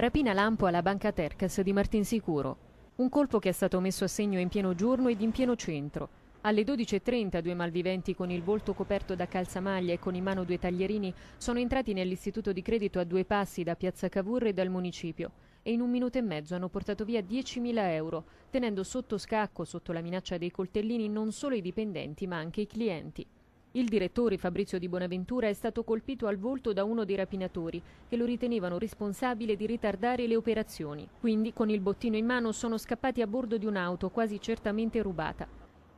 Rapina lampo alla Banca Tercas di Martinsicuro. Un colpo che è stato messo a segno in pieno giorno ed in pieno centro. Alle 12.30 due malviventi con il volto coperto da calzamaglia e con in mano due taglierini sono entrati nell'istituto di credito a due passi da Piazza Cavour e dal municipio e in un minuto e mezzo hanno portato via 10.000 euro, tenendo sotto scacco, sotto la minaccia dei coltellini, non solo i dipendenti ma anche i clienti. Il direttore Fabrizio Di Bonaventura è stato colpito al volto da uno dei rapinatori che lo ritenevano responsabile di ritardare le operazioni. Quindi con il bottino in mano sono scappati a bordo di un'auto quasi certamente rubata.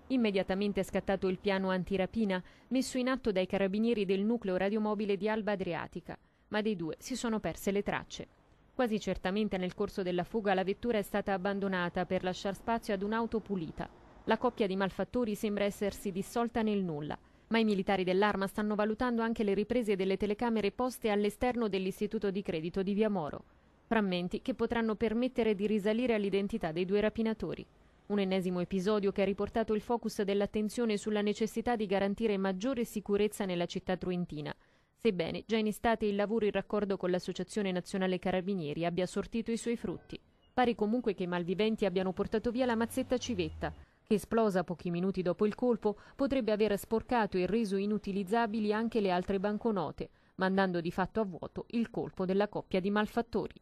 Immediatamente è scattato il piano antirapina messo in atto dai carabinieri del nucleo radiomobile di Alba Adriatica, ma dei due si sono perse le tracce. Quasi certamente nel corso della fuga la vettura è stata abbandonata per lasciare spazio ad un'auto pulita. La coppia di malfattori sembra essersi dissolta nel nulla. Ma i militari dell'Arma stanno valutando anche le riprese delle telecamere poste all'esterno dell'istituto di credito di Via Moro. Frammenti che potranno permettere di risalire all'identità dei due rapinatori. Un ennesimo episodio che ha riportato il focus dell'attenzione sulla necessità di garantire maggiore sicurezza nella città truentina, sebbene già in estate il lavoro in raccordo con l'Associazione Nazionale Carabinieri abbia sortito i suoi frutti. Pare comunque che i malviventi abbiano portato via la mazzetta civetta, esplosa pochi minuti dopo il colpo, potrebbe aver sporcato e reso inutilizzabili anche le altre banconote, mandando di fatto a vuoto il colpo della coppia di malfattori.